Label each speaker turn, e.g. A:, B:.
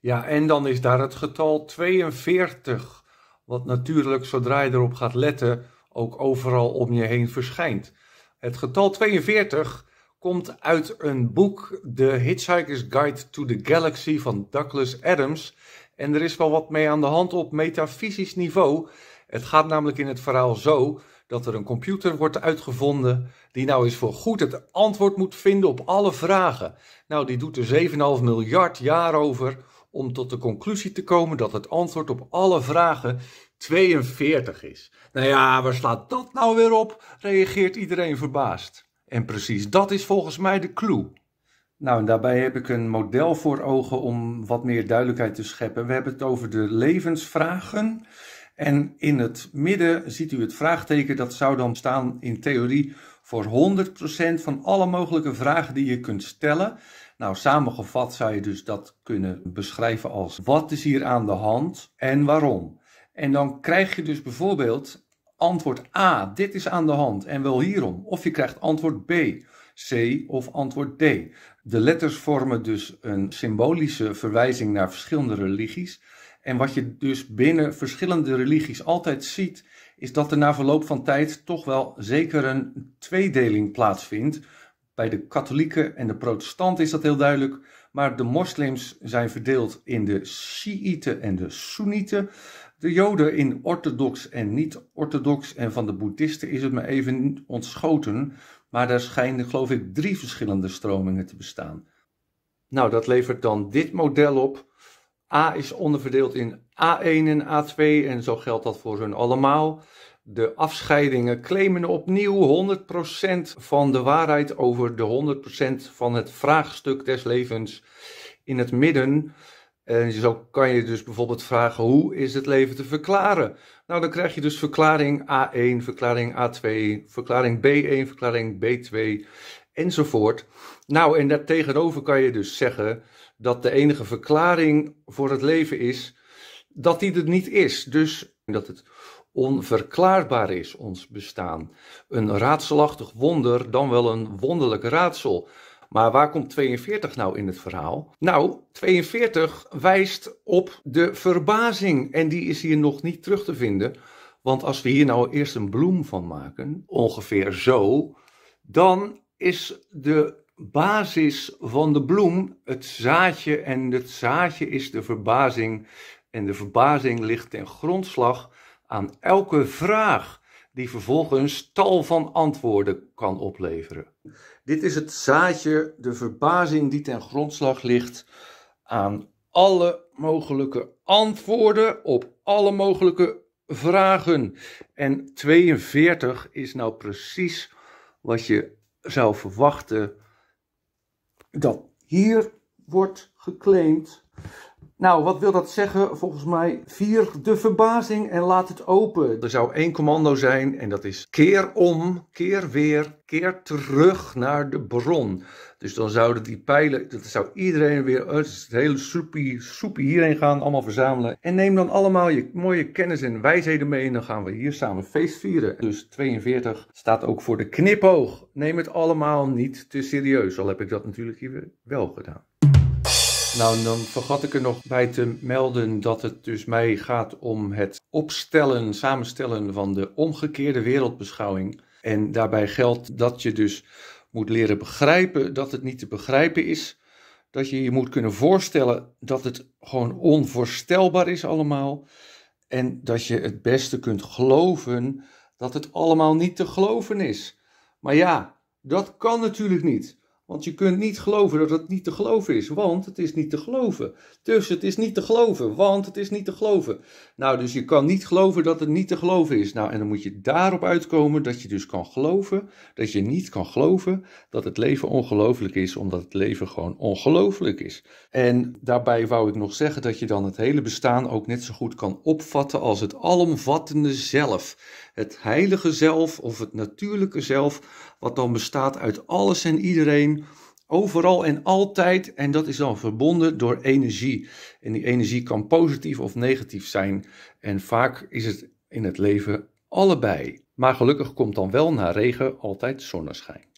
A: Ja, en dan is daar het getal 42, wat natuurlijk zodra je erop gaat letten ook overal om je heen verschijnt. Het getal 42 komt uit een boek, The Hitchhiker's Guide to the Galaxy van Douglas Adams. En er is wel wat mee aan de hand op metafysisch niveau. Het gaat namelijk in het verhaal zo dat er een computer wordt uitgevonden die nou eens voor goed het antwoord moet vinden op alle vragen. Nou, die doet er 7,5 miljard jaar over om tot de conclusie te komen dat het antwoord op alle vragen 42 is. Nou ja, waar slaat dat nou weer op? reageert iedereen verbaasd. En precies dat is volgens mij de clue. Nou, en daarbij heb ik een model voor ogen om wat meer duidelijkheid te scheppen. We hebben het over de levensvragen. En in het midden ziet u het vraagteken, dat zou dan staan in theorie voor 100% van alle mogelijke vragen die je kunt stellen. Nou, samengevat zou je dus dat kunnen beschrijven als wat is hier aan de hand en waarom. En dan krijg je dus bijvoorbeeld antwoord A, dit is aan de hand en wel hierom. Of je krijgt antwoord B, C of antwoord D. De letters vormen dus een symbolische verwijzing naar verschillende religies. En wat je dus binnen verschillende religies altijd ziet, is dat er na verloop van tijd toch wel zeker een tweedeling plaatsvindt. Bij de katholieken en de protestanten is dat heel duidelijk, maar de moslims zijn verdeeld in de Shiiten en de Soenieten. De Joden in orthodox en niet-orthodox en van de Boeddhisten is het me even ontschoten, maar daar schijnen geloof ik drie verschillende stromingen te bestaan. Nou, dat levert dan dit model op A is onderverdeeld in A1 en A2 en zo geldt dat voor hun allemaal. De afscheidingen claimen opnieuw 100% van de waarheid over de 100% van het vraagstuk des levens in het midden. En zo dus kan je dus bijvoorbeeld vragen: hoe is het leven te verklaren? Nou, dan krijg je dus verklaring A1, verklaring A2, verklaring B1, verklaring B2 enzovoort. Nou, en daartegenover kan je dus zeggen dat de enige verklaring voor het leven is dat die er niet is. Dus dat het onverklaarbaar is, ons bestaan. Een raadselachtig wonder, dan wel een wonderlijk raadsel. Maar waar komt 42 nou in het verhaal? Nou, 42 wijst op de verbazing en die is hier nog niet terug te vinden. Want als we hier nou eerst een bloem van maken, ongeveer zo, dan is de basis van de bloem het zaadje en het zaadje is de verbazing en de verbazing ligt ten grondslag aan elke vraag die vervolgens tal van antwoorden kan opleveren. Dit is het zaadje, de verbazing die ten grondslag ligt aan alle mogelijke antwoorden op alle mogelijke vragen. En 42 is nou precies wat je zou verwachten dat hier wordt geclaimd nou, wat wil dat zeggen? Volgens mij vier de verbazing en laat het open. Er zou één commando zijn en dat is keer om, keer weer, keer terug naar de bron. Dus dan zouden die pijlen, dat zou iedereen weer, het hele soepie, soepie hierheen gaan, allemaal verzamelen. En neem dan allemaal je mooie kennis en wijsheden mee en dan gaan we hier samen feest vieren. Dus 42 staat ook voor de knipoog. Neem het allemaal niet te serieus, al heb ik dat natuurlijk hier wel gedaan. Nou, dan vergat ik er nog bij te melden dat het dus mij gaat om het opstellen, samenstellen van de omgekeerde wereldbeschouwing. En daarbij geldt dat je dus moet leren begrijpen dat het niet te begrijpen is. Dat je je moet kunnen voorstellen dat het gewoon onvoorstelbaar is allemaal. En dat je het beste kunt geloven dat het allemaal niet te geloven is. Maar ja, dat kan natuurlijk niet. Want je kunt niet geloven dat het niet te geloven is, want het is niet te geloven. Dus het is niet te geloven, want het is niet te geloven. Nou, dus je kan niet geloven dat het niet te geloven is. Nou, en dan moet je daarop uitkomen dat je dus kan geloven, dat je niet kan geloven dat het leven ongelooflijk is, omdat het leven gewoon ongelooflijk is. En daarbij wou ik nog zeggen dat je dan het hele bestaan ook net zo goed kan opvatten als het alomvattende zelf het heilige zelf of het natuurlijke zelf, wat dan bestaat uit alles en iedereen, overal en altijd. En dat is dan verbonden door energie. En die energie kan positief of negatief zijn. En vaak is het in het leven allebei. Maar gelukkig komt dan wel na regen altijd zonneschijn.